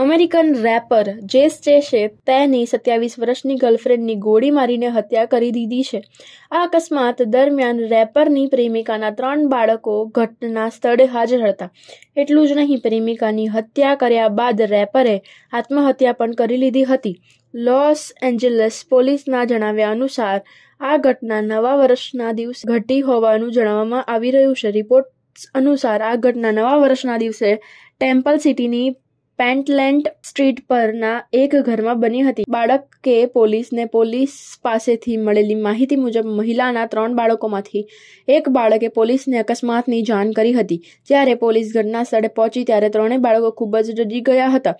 American wrapper જે સ્ટેશે તેની સત્યાવીસ વર્ષની ગર્લફ્રેન્ડની ગોળી મારીને હત્યા કરી દીધી છે આ અકસ્માત દરમિયાન રેપરની પ્રેમિકાના ત્રણ બાળકો ઘટના સ્થળે હાજર હતા એટલું જ નહીં પ્રેમિકાની હત્યા કર્યા બાદ રેપરે આત્મહત્યા પણ કરી લીધી હતી લોસ એન્જલસ પોલીસના જણાવ્યા અનુસાર આ ઘટના નવા વર્ષના દિવસે ઘટી હોવાનું જણાવવામાં આવી રહ્યું છે રિપોર્ટ અનુસાર આ ઘટના નવા વર્ષના દિવસે ટેમ્પલ સિટીની પેન્ટલેન્ડ સ્ટ્રીટ પરના એક ઘરમાં બની હતી બાળકે પોલીસને પોલીસ પાસેથી મળેલી માહિતી મુજબ મહિલાના ત્રણ બાળકોમાંથી એક બાળકે પોલીસને અકસ્માતની જાણ કરી હતી જ્યારે પોલીસ ઘટના સ્થળે પહોંચી ત્યારે ત્રણેય બાળકો ખૂબ જ ડરી ગયા હતા